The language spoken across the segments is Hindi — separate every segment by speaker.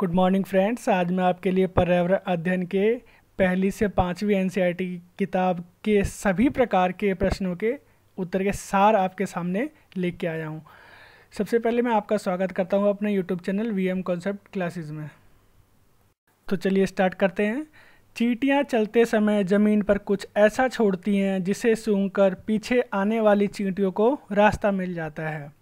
Speaker 1: गुड मॉर्निंग फ्रेंड्स आज मैं आपके लिए पर्यावरण अध्ययन के पहली से पाँचवीं एन e किताब के सभी प्रकार के प्रश्नों के उत्तर के सार आपके सामने लेके आया हूँ सबसे पहले मैं आपका स्वागत करता हूँ अपने YouTube channel V M concept classes में तो चलिए स्टार्ट करते हैं चीटियाँ चलते समय ज़मीन पर कुछ ऐसा छोड़ती हैं जिसे सूंघकर पीछे आने वाली चींटियों को रास्ता मिल जाता है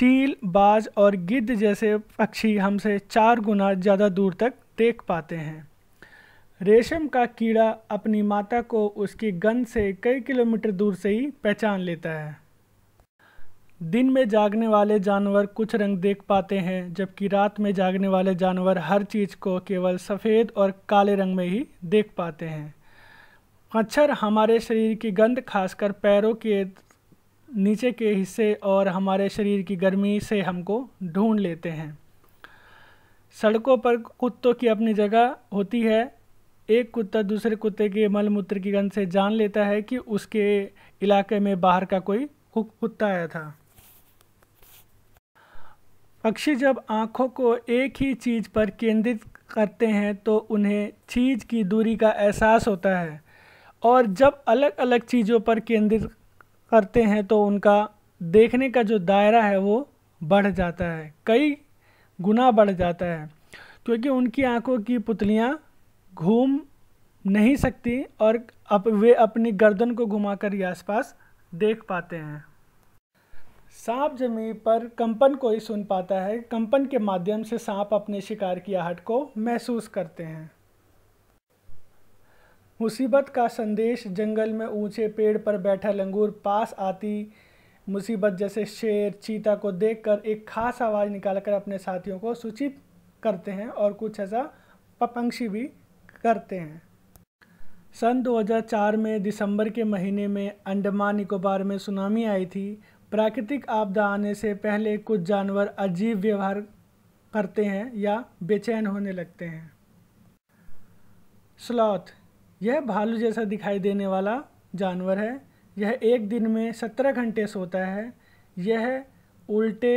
Speaker 1: चील बाज और गिद्ध जैसे पक्षी हमसे चार गुना ज़्यादा दूर तक देख पाते हैं रेशम का कीड़ा अपनी माता को उसकी गंध से कई किलोमीटर दूर से ही पहचान लेता है दिन में जागने वाले जानवर कुछ रंग देख पाते हैं जबकि रात में जागने वाले जानवर हर चीज़ को केवल सफ़ेद और काले रंग में ही देख पाते हैं मच्छर हमारे शरीर की गंध खासकर पैरों के नीचे के हिस्से और हमारे शरीर की गर्मी से हमको ढूंढ लेते हैं सड़कों पर कुत्तों की अपनी जगह होती है एक कुत्ता दूसरे कुत्ते के मल मूत्र की गंध से जान लेता है कि उसके इलाके में बाहर का कोई कुत्ता आया था पक्षी जब आँखों को एक ही चीज़ पर केंद्रित करते हैं तो उन्हें चीज़ की दूरी का एहसास होता है और जब अलग अलग चीज़ों पर केंद्रित करते हैं तो उनका देखने का जो दायरा है वो बढ़ जाता है कई गुना बढ़ जाता है क्योंकि उनकी आंखों की पुतलियाँ घूम नहीं सकती और अप वे अपनी गर्दन को घुमाकर ही आसपास देख पाते हैं सांप जमीन पर कंपन को ही सुन पाता है कंपन के माध्यम से सांप अपने शिकार की आहट को महसूस करते हैं मुसीबत का संदेश जंगल में ऊंचे पेड़ पर बैठा लंगूर पास आती मुसीबत जैसे शेर चीता को देखकर एक खास आवाज़ निकालकर अपने साथियों को सूचित करते हैं और कुछ ऐसा पपंक्षी भी करते हैं सन 2004 में दिसंबर के महीने में अंडमान निकोबार में सुनामी आई थी प्राकृतिक आपदा आने से पहले कुछ जानवर अजीब व्यवहार करते हैं या बेचैन होने लगते हैं स्लॉथ यह भालू जैसा दिखाई देने वाला जानवर है यह एक दिन में सत्रह घंटे सोता है यह उल्टे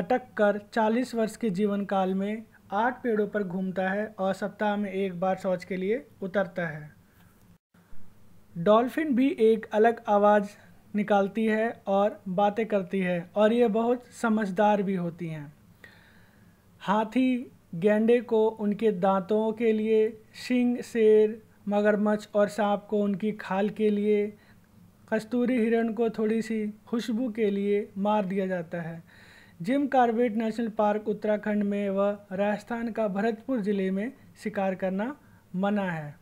Speaker 1: अटक कर चालीस वर्ष के जीवन काल में आठ पेड़ों पर घूमता है और सप्ताह में एक बार शौच के लिए उतरता है डॉल्फिन भी एक अलग आवाज़ निकालती है और बातें करती है और ये बहुत समझदार भी होती हैं हाथी गेंडे को उनके दांतों के लिए शिंग शेर मगरमच्छ और सांप को उनकी खाल के लिए कस्तूरी हिरण को थोड़ी सी खुशबू के लिए मार दिया जाता है Jim Corbett national park Uttarakhand में व राजस्थान का भरतपुर ज़िले में शिकार करना मना है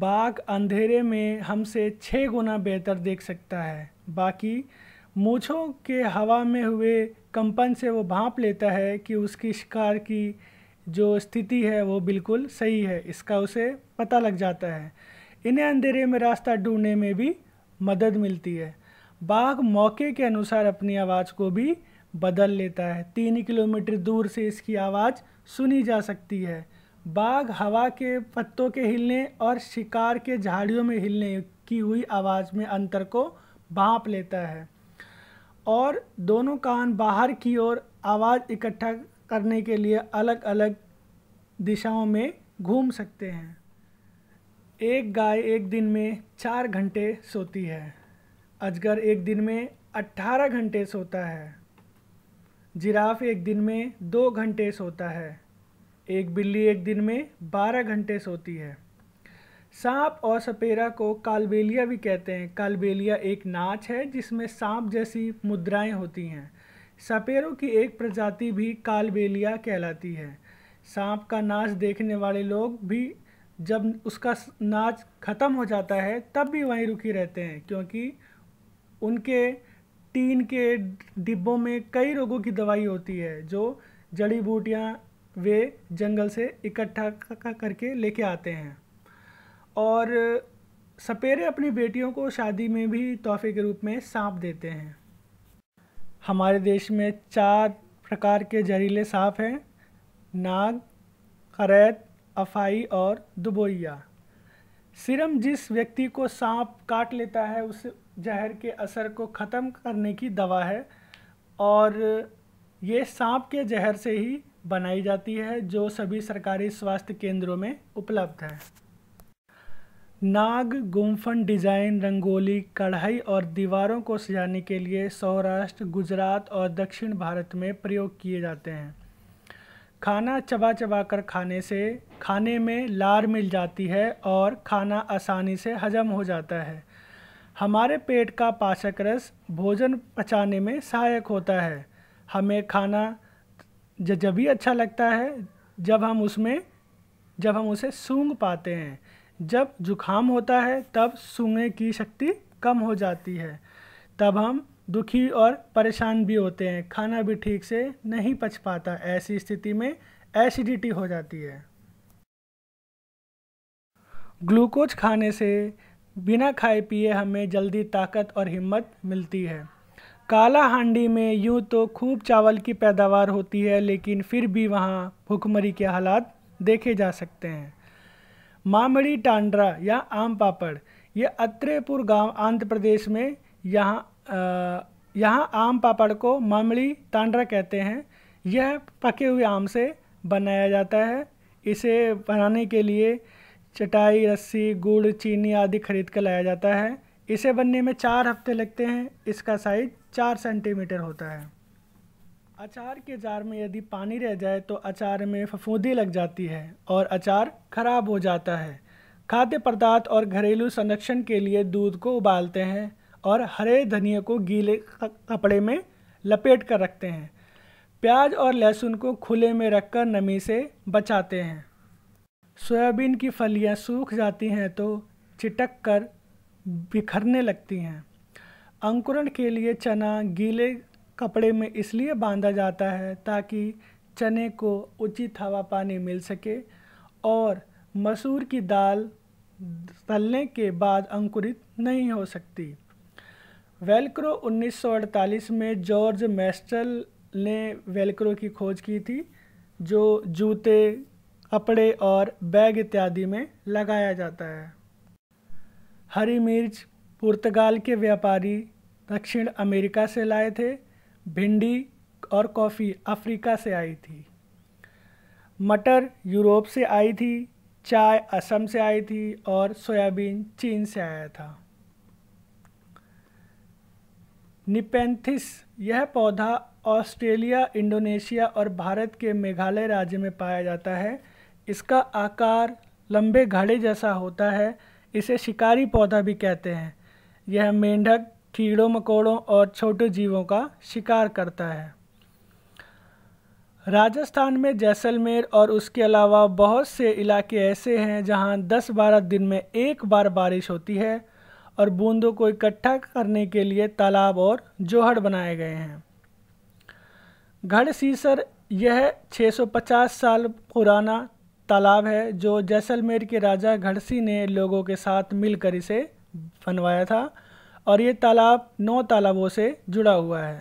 Speaker 1: बाघ अंधेरे में हमसे छः गुना बेहतर देख सकता है बाकी मूछों के हवा में हुए कंपन से वो भाप लेता है कि उसकी शिकार की जो स्थिति है वो बिल्कुल सही है इसका उसे पता लग जाता है इन्हें अंधेरे में रास्ता ढूंढने में भी मदद मिलती है बाघ मौके के अनुसार अपनी आवाज़ को भी बदल लेता है तीन किलोमीटर दूर से इसकी आवाज़ सुनी जा सकती है बाघ हवा के पत्तों के हिलने और शिकार के झाड़ियों में हिलने की हुई आवाज़ में अंतर को भाँप लेता है और दोनों कान बाहर की ओर आवाज़ इकट्ठा करने के लिए अलग अलग दिशाओं में घूम सकते हैं एक गाय एक दिन में चार घंटे सोती है अजगर एक दिन में अट्ठारह घंटे सोता है जिराफ एक दिन में दो घंटे सोता है एक बिल्ली एक दिन में बारह घंटे सोती है सांप और सपेरा को कालबेलिया भी कहते हैं कालबेलिया एक नाच है जिसमें सांप जैसी मुद्राएं होती हैं सपेरों की एक प्रजाति भी कालबेलिया कहलाती है सांप का नाच देखने वाले लोग भी जब उसका नाच ख़त्म हो जाता है तब भी वहीं रुकी रहते हैं क्योंकि उनके टीन के डिब्बों में कई रोगों की दवाई होती है जो जड़ी बूटियाँ वे जंगल से इकट्ठा करके लेके आते हैं और सपेरे अपनी बेटियों को शादी में भी तोहफे के रूप में सांप देते हैं हमारे देश में चार प्रकार के जहरीले सांप हैं नाग करैत अफाई और दुबोइया सिरम जिस व्यक्ति को सांप काट लेता है उस जहर के असर को ख़त्म करने की दवा है और ये सांप के जहर से ही बनाई जाती है जो सभी सरकारी स्वास्थ्य केंद्रों में उपलब्ध है नाग गुम्फन डिज़ाइन रंगोली कढ़ाई और दीवारों को सजाने के लिए सौराष्ट्र गुजरात और दक्षिण भारत में प्रयोग किए जाते हैं खाना चबा चबा कर खाने से खाने में लार मिल जाती है और खाना आसानी से हजम हो जाता है हमारे पेट का पाचक रस भोजन पचाने में सहायक होता है हमें खाना जब भी अच्छा लगता है जब हम उसमें जब हम उसे सूंघ पाते हैं जब जुखाम होता है तब सूंघने की शक्ति कम हो जाती है तब हम दुखी और परेशान भी होते हैं खाना भी ठीक से नहीं पच पाता ऐसी स्थिति में एसिडिटी हो जाती है ग्लूकोज खाने से बिना खाए पिए हमें जल्दी ताकत और हिम्मत मिलती है काला हांडी में यूँ तो खूब चावल की पैदावार होती है लेकिन फिर भी वहाँ भुखमरी के हालात देखे जा सकते हैं मामड़ी टांड्रा या आम पापड़ ये अत्रेपुर गांव आंध्र प्रदेश में यहाँ यहाँ आम पापड़ को मामड़ी टांड्रा कहते हैं यह पके हुए आम से बनाया जाता है इसे बनाने के लिए चटाई रस्सी गुड़ चीनी आदि खरीद कर लाया जाता है इसे बनने में चार हफ्ते लगते हैं इसका साइज चार सेंटीमीटर होता है अचार के जार में यदि पानी रह जाए तो अचार में फफूंदी लग जाती है और अचार खराब हो जाता है खाद्य पदार्थ और घरेलू संरक्षण के लिए दूध को उबालते हैं और हरे धनिए को गीले कपड़े में लपेट कर रखते हैं प्याज और लहसुन को खुले में रखकर नमी से बचाते हैं सोयाबीन की फलियां सूख जाती हैं तो चिटक कर बिखरने लगती हैं अंकुरण के लिए चना गीले कपड़े में इसलिए बांधा जाता है ताकि चने को उचित हवा पानी मिल सके और मसूर की दाल तलने के बाद अंकुरित नहीं हो सकती वेलक्रो 1948 में जॉर्ज मेस्टल ने वेलक्रो की खोज की थी जो जूते कपड़े और बैग इत्यादि में लगाया जाता है हरी मिर्च पुर्तगाल के व्यापारी दक्षिण अमेरिका से लाए थे भिंडी और कॉफ़ी अफ्रीका से आई थी मटर यूरोप से आई थी चाय असम से आई थी और सोयाबीन चीन से आया था निपेंथिस यह पौधा ऑस्ट्रेलिया इंडोनेशिया और भारत के मेघालय राज्य में पाया जाता है इसका आकार लंबे घड़े जैसा होता है इसे शिकारी पौधा भी कहते हैं यह मेंढक कीड़ों मकोड़ों और छोटे जीवों का शिकार करता है राजस्थान में जैसलमेर और उसके अलावा बहुत से इलाके ऐसे हैं जहां 10-12 दिन में एक बार बारिश होती है और बूंदों को इकट्ठा करने के लिए तालाब और जोहड़ बनाए गए हैं गढ़सीसर यह 650 साल पुराना तालाब है जो जैसलमेर के राजा घड़सी ने लोगों के साथ मिलकर इसे बनवाया था और ये तालाब नौ तालाबों से जुड़ा हुआ है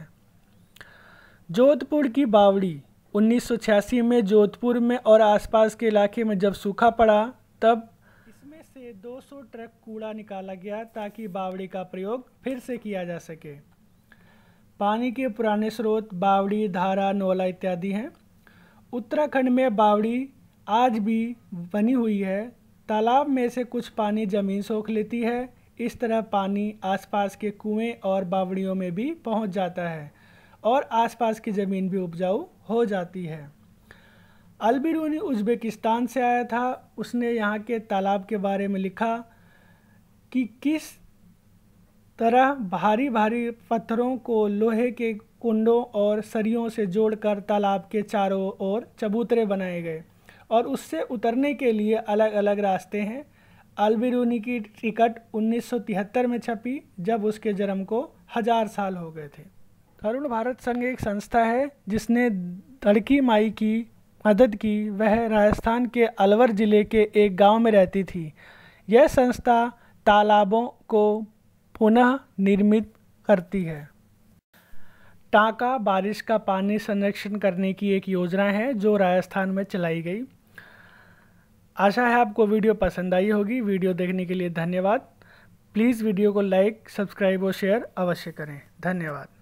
Speaker 1: जोधपुर की बावड़ी 1986 में जोधपुर में और आसपास के इलाके में जब सूखा पड़ा तब इसमें से 200 ट्रक कूड़ा निकाला गया ताकि बावड़ी का प्रयोग फिर से किया जा सके पानी के पुराने स्रोत बावड़ी धारा नोला इत्यादि हैं उत्तराखंड में बावड़ी आज भी बनी हुई है तालाब में से कुछ पानी जमीन सोख लेती है इस तरह पानी आसपास के कुएं और बावड़ियों में भी पहुंच जाता है और आसपास की ज़मीन भी उपजाऊ हो जाती है अलबिरूनी उज्बेकिस्तान से आया था उसने यहाँ के तालाब के बारे में लिखा कि किस तरह भारी भारी पत्थरों को लोहे के कुंडों और सरियों से जोड़कर तालाब के चारों ओर चबूतरे बनाए गए और उससे उतरने के लिए अलग अलग रास्ते हैं अलबिरूनी की टिकट 1973 में छपी जब उसके जन्म को हजार साल हो गए थे तरुण भारत संघ एक संस्था है जिसने लड़की माई की मदद की वह राजस्थान के अलवर ज़िले के एक गांव में रहती थी यह संस्था तालाबों को पुनः निर्मित करती है टाका बारिश का पानी संरक्षण करने की एक योजना है जो राजस्थान में चलाई गई आशा है आपको वीडियो पसंद आई होगी वीडियो देखने के लिए धन्यवाद प्लीज़ वीडियो को लाइक सब्सक्राइब और शेयर अवश्य करें धन्यवाद